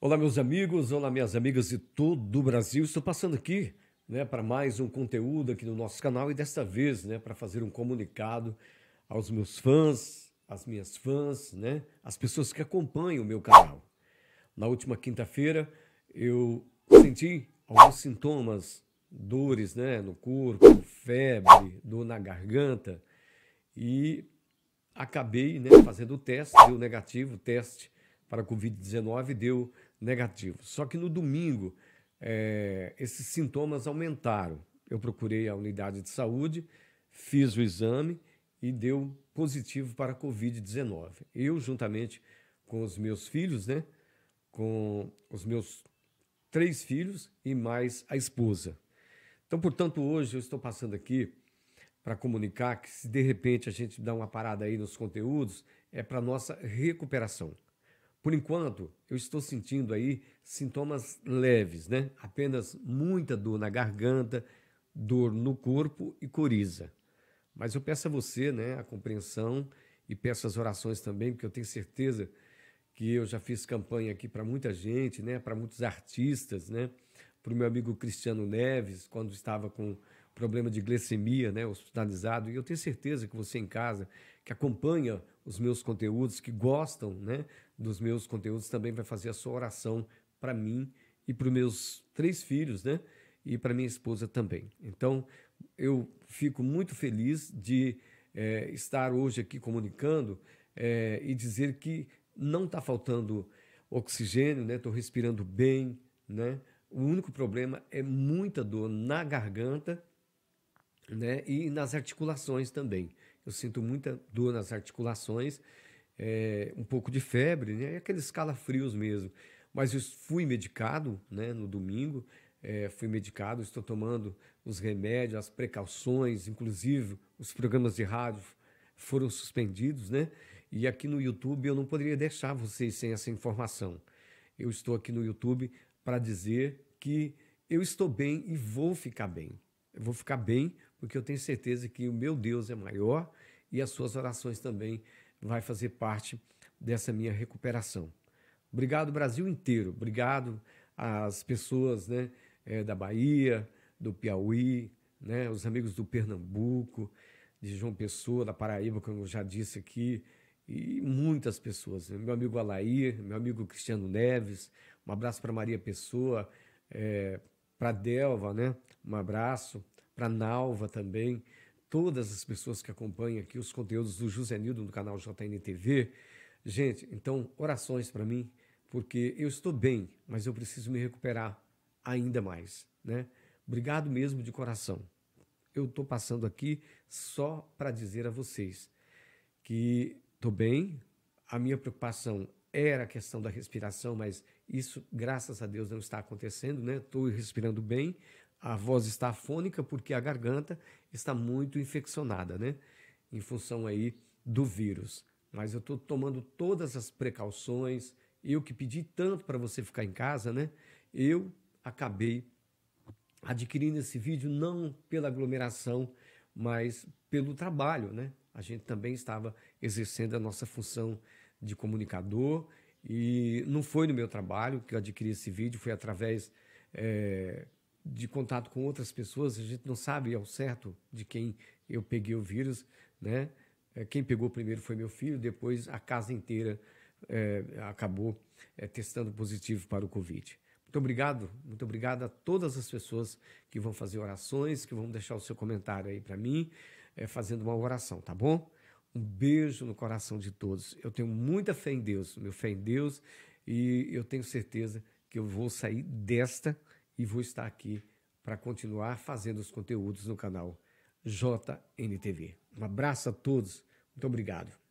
Olá, meus amigos, olá, minhas amigas de todo o Brasil. Estou passando aqui né, para mais um conteúdo aqui no nosso canal e desta vez né, para fazer um comunicado aos meus fãs, às minhas fãs, né, às pessoas que acompanham o meu canal. Na última quinta-feira eu senti alguns sintomas, dores né, no corpo, febre, dor na garganta e acabei né, fazendo o teste, deu negativo, o teste para Covid-19 deu negativo. Só que no domingo, é, esses sintomas aumentaram. Eu procurei a unidade de saúde, fiz o exame e deu positivo para a Covid-19. Eu, juntamente com os meus filhos, né? Com os meus três filhos e mais a esposa. Então, portanto, hoje eu estou passando aqui para comunicar que se de repente a gente dá uma parada aí nos conteúdos, é para nossa recuperação. Por enquanto, eu estou sentindo aí sintomas leves, né? Apenas muita dor na garganta, dor no corpo e coriza. Mas eu peço a você, né, a compreensão e peço as orações também, porque eu tenho certeza que eu já fiz campanha aqui para muita gente, né, para muitos artistas, né, para o meu amigo Cristiano Neves, quando estava com problema de glicemia, né, hospitalizado. E eu tenho certeza que você em casa, que acompanha os meus conteúdos, que gostam, né, dos meus conteúdos, também vai fazer a sua oração para mim e para os meus três filhos, né, e para minha esposa também. Então, eu fico muito feliz de é, estar hoje aqui comunicando é, e dizer que não está faltando oxigênio, né, estou respirando bem, né. O único problema é muita dor na garganta né? E nas articulações também. Eu sinto muita dor nas articulações, é, um pouco de febre, né? Aqueles calafrios mesmo. Mas eu fui medicado, né? No domingo, é, fui medicado, estou tomando os remédios, as precauções, inclusive os programas de rádio foram suspendidos, né? E aqui no YouTube eu não poderia deixar vocês sem essa informação. Eu estou aqui no YouTube para dizer que eu estou bem e vou ficar bem. Eu vou ficar bem porque eu tenho certeza que o meu Deus é maior e as suas orações também vai fazer parte dessa minha recuperação. Obrigado Brasil inteiro, obrigado às pessoas né, é, da Bahia, do Piauí, né, os amigos do Pernambuco, de João Pessoa, da Paraíba, como eu já disse aqui, e muitas pessoas. Né. Meu amigo Alair, meu amigo Cristiano Neves, um abraço para Maria Pessoa, é, para Delva, né? Um abraço para Nalva também, todas as pessoas que acompanham aqui os conteúdos do José Nildo no canal JNTV. Gente, então, orações para mim, porque eu estou bem, mas eu preciso me recuperar ainda mais, né? Obrigado mesmo de coração. Eu estou passando aqui só para dizer a vocês que estou bem. A minha preocupação era a questão da respiração, mas isso, graças a Deus, não está acontecendo, né? Estou respirando bem, a voz está afônica porque a garganta está muito infeccionada, né? Em função aí do vírus. Mas eu estou tomando todas as precauções. Eu que pedi tanto para você ficar em casa, né? Eu acabei adquirindo esse vídeo não pela aglomeração, mas pelo trabalho, né? A gente também estava exercendo a nossa função de comunicador e não foi no meu trabalho que eu adquiri esse vídeo, foi através é, de contato com outras pessoas, a gente não sabe ao certo de quem eu peguei o vírus, né? É, quem pegou primeiro foi meu filho, depois a casa inteira é, acabou é, testando positivo para o Covid. Muito obrigado, muito obrigado a todas as pessoas que vão fazer orações, que vão deixar o seu comentário aí para mim, é, fazendo uma oração, tá bom? Um beijo no coração de todos. Eu tenho muita fé em Deus, meu fé em Deus, e eu tenho certeza que eu vou sair desta e vou estar aqui para continuar fazendo os conteúdos no canal JNTV. Um abraço a todos, muito obrigado.